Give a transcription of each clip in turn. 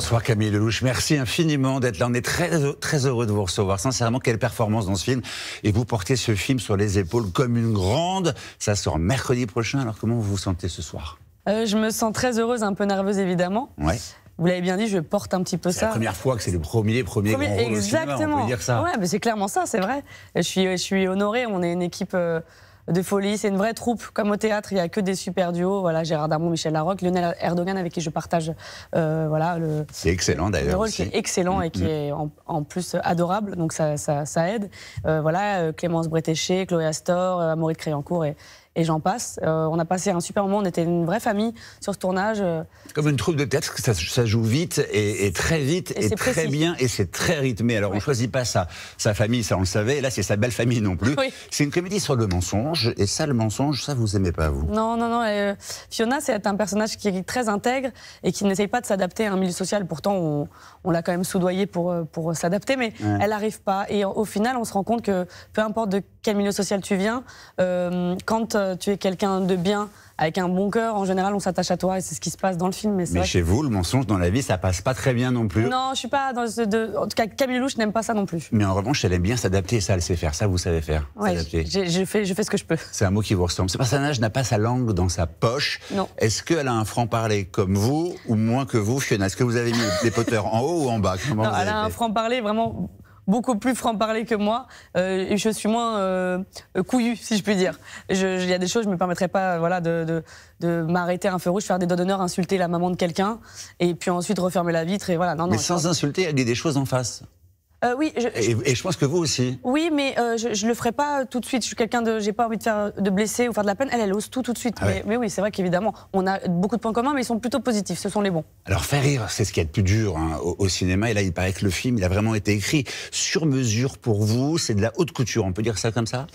Bonsoir Camille Lelouch, merci infiniment d'être là. On est très, très heureux de vous recevoir. Sincèrement, quelle performance dans ce film. Et vous portez ce film sur les épaules comme une grande. Ça sort mercredi prochain. Alors comment vous vous sentez ce soir euh, Je me sens très heureuse, un peu nerveuse évidemment. Ouais. Vous l'avez bien dit, je porte un petit peu ça. C'est la première fois que c'est le premier, premier, grand rôle Exactement. on peut dire ça. Ouais, mais c'est clairement ça, c'est vrai. Je suis, je suis honorée. On est une équipe. Euh, de folie. C'est une vraie troupe. Comme au théâtre, il n'y a que des super duos. Voilà, Gérard Darmon, Michel Larocque, Lionel Erdogan, avec qui je partage euh, voilà, le. C'est excellent d'ailleurs. rôle qui est excellent mm, et qui mm. est en, plus adorable. Donc ça, aide. Euh, voilà, euh, Clémence Bretéché, Chloé Astor, Amaury de Créancourt et, et j'en passe. Euh, on a passé un super moment, on était une vraie famille sur ce tournage. Euh. Comme une troupe de tête, ça, joue vite et, très vite et, très bien et c'est très rythmé. Alors on choisit pas ça. sa famille, ça on le savait, et là c'est sa belle famille non plus. C'est une comédie sur le mensonge et ça le mensonge, ça vous aimez pas vous Non, non, non. Euh, Fiona c'est un personnage qui est très intègre et qui n'essaye pas de s'adapter à un milieu social. Pourtant on, l'a quand même soudoyé pour, pour s'adapter mais elle n'arrive pas et au final on se rend compte que peu importe de quel milieu social tu viens. Euh, quand euh, tu es quelqu'un de bien, avec un bon cœur, en général, on s'attache à toi et c'est ce qui se passe dans le film. Mais, chez vous, le mensonge dans la vie, ça passe pas très bien non plus. Non, je suis pas dans ce. En tout cas, Camille Lelouch n'aime pas ça non plus. Mais en revanche, elle aime bien s'adapter, ça, elle sait faire. Ça, vous savez faire. Ouais, je fais, je fais ce que je peux. C'est un mot qui vous ressemble. Ce personnage n'a pas sa langue dans sa poche. Non. Est-ce qu'elle a un franc-parler comme vous ou moins que vous, Fiona Est-ce que vous avez mis les poteurs en haut ou en bas Elle a un franc-parler vraiment beaucoup plus franc-parler que moi. Euh, et je suis moins euh, couillue, si je puis dire. Il y a des choses, je ne me permettrai pas voilà, de, m'arrêter un feu rouge, faire des dos d'honneur, insulter la maman de quelqu'un, et puis ensuite refermer la vitre. Et voilà. non, Mais sans insulter, il y a des choses en face. Euh, oui. et, je pense que vous aussi. Oui, mais euh, je, ne le ferai pas tout de suite. Je suis quelqu'un de, j'ai pas envie de faire de blesser ou faire de la peine. Elle, elle ose tout tout de suite. Ah mais, oui, c'est vrai qu'évidemment, on a beaucoup de points communs, mais ils sont plutôt positifs. Ce sont les bons. Alors faire rire, c'est ce qui est le plus dur hein, au, cinéma. Et là, il paraît que le film, il a vraiment été écrit sur mesure pour vous. C'est de la haute couture. On peut dire ça comme ça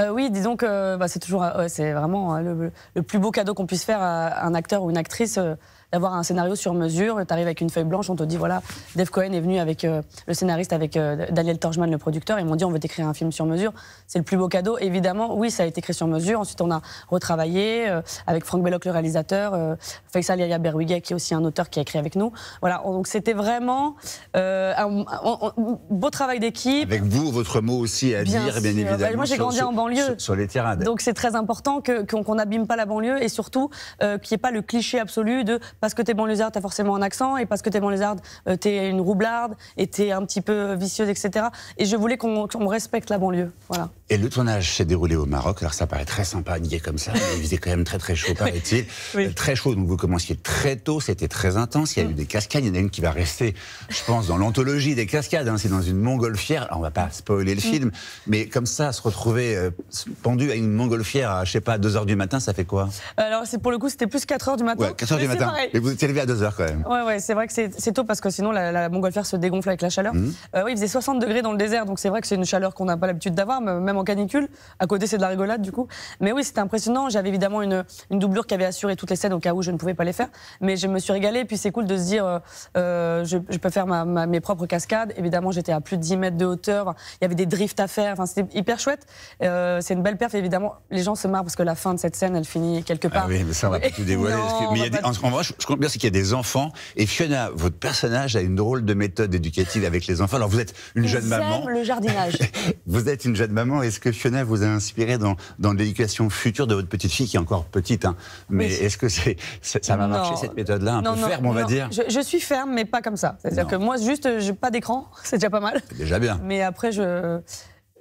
euh, Oui, disons que bah, c'est toujours, c'est vraiment le, le, plus beau cadeau qu'on puisse faire à un acteur ou une actrice d'avoir un scénario sur mesure. Tu arrives avec une feuille blanche, on te dit voilà, Dave Cohen est venu avec euh, le scénariste, avec euh, Daniel Torjman, le producteur, et m'ont dit on veut t'écrire un film sur mesure. C'est le plus beau cadeau. Évidemment, oui, ça a été écrit sur mesure. Ensuite, on a retravaillé euh, avec Franck Belloc, le réalisateur, Faisal Yaya Berwiga, qui est aussi un auteur qui a écrit avec nous. Voilà, donc c'était vraiment un, beau travail d'équipe. Avec vous, votre mot aussi à dire, bien évidemment. moi, j'ai grandi en banlieue. Sur, les terrains. Donc c'est très important qu'on n'abîme pas la banlieue et surtout qu'il n'y ait pas le cliché absolu de parce que t'es banlieusarde, t'as forcément un accent, et parce que t'es tu euh, t'es une roublarde, et t'es un petit peu vicieuse, etc. Et je voulais qu'on respecte la banlieue. Voilà. Et le tournage s'est déroulé au Maroc. Alors ça paraît très sympa, nié comme ça, mais il faisait quand même très très chaud, paraît-il. Euh, très chaud, donc vous commenciez très tôt, c'était très intense. Il y a eu mm. des cascades, il y en a une qui va rester, je pense, dans l'anthologie des cascades. Hein, c'est dans une montgolfière. Alors, on va pas spoiler le mm. film, mais comme ça, se retrouver euh, pendu à une montgolfière à, je sais pas, 2h du matin, ça fait quoi Alors, c'est pour le coup, c'était plus 4h du matin. Ouais, 4h du matin. Mais vous étiez levé à 2h quand même. Ouais, ouais, c'est vrai que c'est tôt parce que sinon la, la, se dégonfle avec la chaleur. Mmh. Euh, oui, il faisait 60 degrés dans le désert, donc c'est vrai que c'est une chaleur qu'on n'a pas l'habitude d'avoir, même en canicule. À côté, c'est de la rigolade du coup. Mais oui, c'était impressionnant. J'avais évidemment une, une, doublure qui avait assuré toutes les scènes au cas où je ne pouvais pas les faire. Mais je me suis régalée. puis c'est cool de se dire, euh, euh je, je, peux faire ma, mes propres cascades. Évidemment, j'étais à plus de 10 mètres de hauteur. Il y avait des drifts à faire. Enfin, c'était hyper chouette. Euh, c'est une belle perf. Évidemment, les gens se marrent parce que la fin de cette scène, elle finit quelque ah part. oui, mais ça, on va pas tout dévoiler. mais je comprends bien, c'est qu'il y a des enfants. Et Fiona, votre personnage a une drôle de méthode éducative avec les enfants. Alors, vous êtes une jeune maman. le jardinage. vous êtes une jeune maman. Est-ce que Fiona vous a inspiré dans, dans l'éducation future de votre petite fille, qui est encore petite hein? Mais est-ce que c'est, ça va marché cette méthode-là Un peu ferme, on va dire je, je, suis ferme, mais pas comme ça. C'est-à-dire que moi, juste, euh, je, pas d'écran, c'est déjà pas mal. Déjà bien. Mais après, je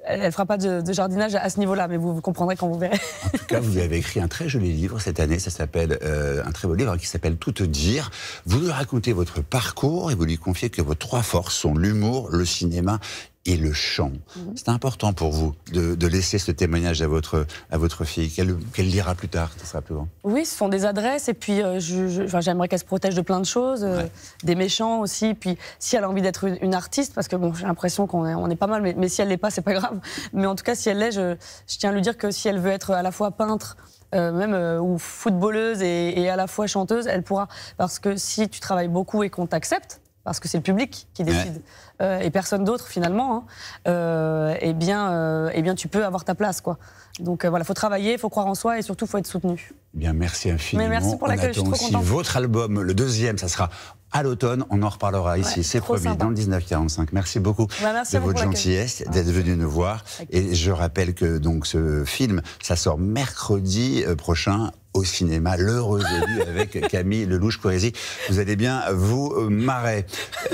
elle ne fera pas de, jardinage à ce niveau-là, mais vous, comprendrez quand vous verrez. En tout cas, vous avez écrit un très joli livre cette année, ça s'appelle euh, un très beau livre qui s'appelle Tout te dire. Vous lui racontez votre parcours et vous lui confiez que vos trois forces sont l'humour, le cinéma et le chant. Mhm. C'est important pour vous de, laisser ce témoignage à votre, à votre fille, qu'elle qu'elle lira plus tard, ce sera plus grand. Oui, ce sont des adresses, et puis euh, j'aimerais qu'elle se protège de plein de choses, euh, des méchants aussi, puis si elle a envie d'être une, artiste, parce que bon, j'ai l'impression qu'on est, on est pas mal, mais, si elle l'est pas, c'est pas grave. Mais en tout cas, si elle l'est, je, tiens à lui dire que si elle veut être à la fois peintre, euh, même ou footballeuse et, et, à la fois chanteuse, elle pourra. Parce que si tu travailles beaucoup et qu'on t'accepte, parce que c'est le public qui décide euh, et personne d'autre finalement, hein. euh, eh bien, euh, eh bien, tu peux avoir ta place, quoi. Donc voilà, faut travailler, faut croire en soi et surtout faut être soutenu. Bien, merci infiniment. merci pour l'accueil. Je suis aussi votre album, le deuxième, ça sera à l'automne. On en reparlera ici, c'est promis, dans le 1945. Merci beaucoup bah, de votre gentillesse, ah, d'être venu nous voir. Et je rappelle que donc ce film, ça sort mercredi prochain au cinéma, l'heureuse vie avec Camille lelouch courézy Vous allez bien vous marrer.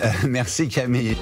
Euh, merci Camille.